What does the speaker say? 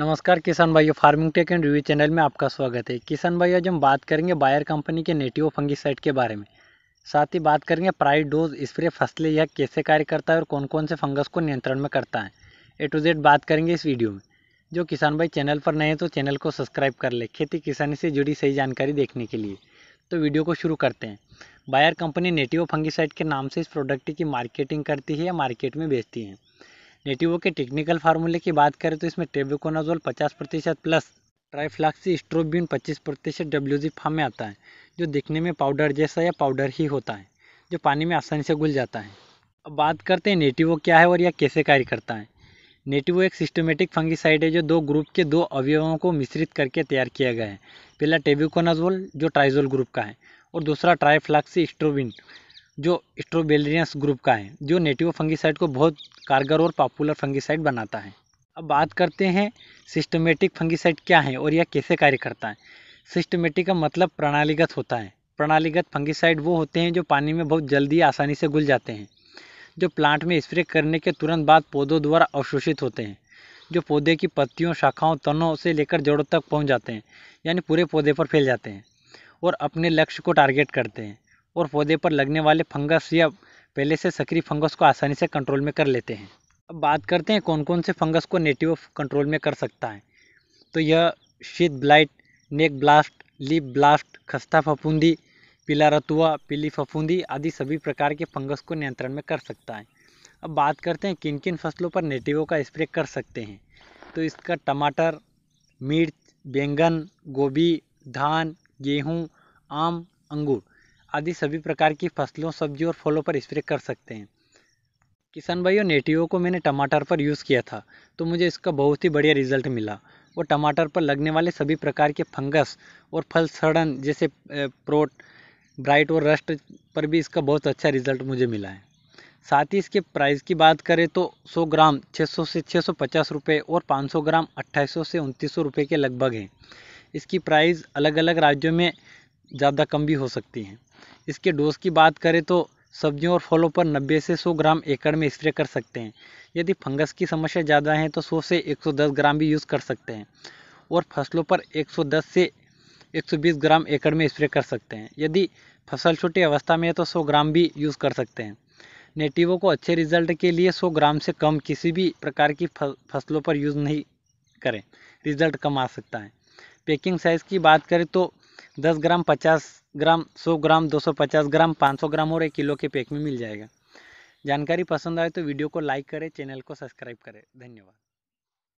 नमस्कार किसान भाइयों farming tech and review channel में आपका स्वागत है किसान भाइयों आज हम बात करेंगे बायर कंपनी के नेटिव फंगिसाइड के बारे में साथ ही बात करेंगे प्राइड डोज स्प्रे फसलें यह कैसे कार्य करता है और कौन कौन से फंगस को नियंत्रण में करता है ए टू जेड बात करेंगे इस वीडियो में जो किसान भाई चैनल पर नए हैं तो चैनल को सब्सक्राइब कर ले खेती किसानी से जुड़ी सही जानकारी देखने के लिए तो वीडियो को शुरू करते हैं बायर कंपनी नेटिव फंगिसाइड के नाम से इस प्रोडक्ट की मार्केटिंग करती है या मार्केट में बेचती है नेटिवो के टेक्निकल फार्मूले की बात करें तो इसमें टेबिकोनाजोल पचास प्रतिशत प्लस ट्राइफ्लाक्सी स्ट्रोबिन पच्चीस प्रतिशत डब्ल्यू फार्म में आता है जो दिखने में पाउडर जैसा या पाउडर ही होता है जो पानी में आसानी से घुल जाता है अब बात करते हैं नेटिवो क्या है और यह कैसे कार्य करता है नेटिवो एक सिस्टमेटिक फंगिसाइड है जो दो ग्रुप के दो अवयवों को मिश्रित करके तैयार किया गया है पहला टेबिकोनाजोल जो ट्राइजोल ग्रुप का है और दूसरा ट्राइफ्लाक्सी स्ट्रोबिन जो स्ट्रोबेलरियस ग्रुप का है जो नेटिव फंगीसाइड को बहुत कारगर और पॉपुलर फंगिसाइड बनाता है अब बात करते हैं सिस्टमेटिक फंगिसाइड क्या है और यह कैसे कार्य करता है सिस्टमेटिक का मतलब प्रणालीगत होता है प्रणालीगत फंगिसाइड वो होते हैं जो पानी में बहुत जल्दी आसानी से घुल जाते हैं जो प्लांट में स्प्रे करने के तुरंत बाद पौधों द्वारा अवशोषित होते हैं जो पौधे की पत्तियों शाखाओं तनों से लेकर जड़ों तक पहुंच जाते हैं यानी पूरे पौधे पर फैल जाते हैं और अपने लक्ष्य को टारगेट करते हैं और पौधे पर लगने वाले फंगस या पहले से सक्रिय फंगस को आसानी से कंट्रोल में कर लेते हैं अब बात करते हैं कौन कौन से फंगस को नेटिव कंट्रोल में कर सकता है तो यह sheath blight neck blast leaf blast खस्ता फफूंदी पीला रतुआ पीली फफूंदी आदि सभी प्रकार के फंगस को नियंत्रण में कर सकता है अब बात करते हैं किन किन फसलों पर नेटिवों का स्प्रे कर सकते हैं तो इसका टमाटर मिर्च बैंगन गोभी धान गेहूँ आम अंगूर आदि सभी प्रकार की फसलों सब्जियों और फलों पर स्प्रे कर सकते हैं किसान भाइयों नेटियो को मैंने टमाटर पर यूज़ किया था तो मुझे इसका बहुत ही बढ़िया रिजल्ट मिला और टमाटर पर लगने वाले सभी प्रकार के फंगस और फल सड़न जैसे प्रोट ब्राइट और रस्ट पर भी इसका बहुत अच्छा रिजल्ट मुझे मिला है साथ ही इसके प्राइस की बात करें तो 100 ग्राम 600 से 650 रुपए और 500 ग्राम 2800 से उनतीस रुपए के लगभग हैं इसकी प्राइस अलग अलग राज्यों में ज़्यादा कम भी हो सकती हैं इसके डोज़ की बात करें तो सब्जियों और फलों पर 90 से 100 ग्राम एकड़ में स्प्रे कर सकते हैं यदि फंगस की समस्या ज़्यादा है तो 100 से 110 ग्राम भी यूज़ कर सकते हैं और फसलों पर 110 से 120 ग्राम एकड़ में स्प्रे कर सकते हैं यदि फसल छोटी अवस्था में है तो 100 ग्राम भी यूज़ कर सकते हैं नेटिवों को अच्छे रिजल्ट के लिए 100 ग्राम से कम किसी भी प्रकार की फसलों पर यूज़ नहीं करें रिजल्ट कम आ सकता है पैकिंग साइज़ की बात करें तो 10 ग्राम 50 ग्राम 100 ग्राम 250 ग्राम 500 ग्राम और एक किलो के पैक में मिल जाएगा जानकारी पसंद आए तो वीडियो को लाइक करें चैनल को सब्सक्राइब करें धन्यवाद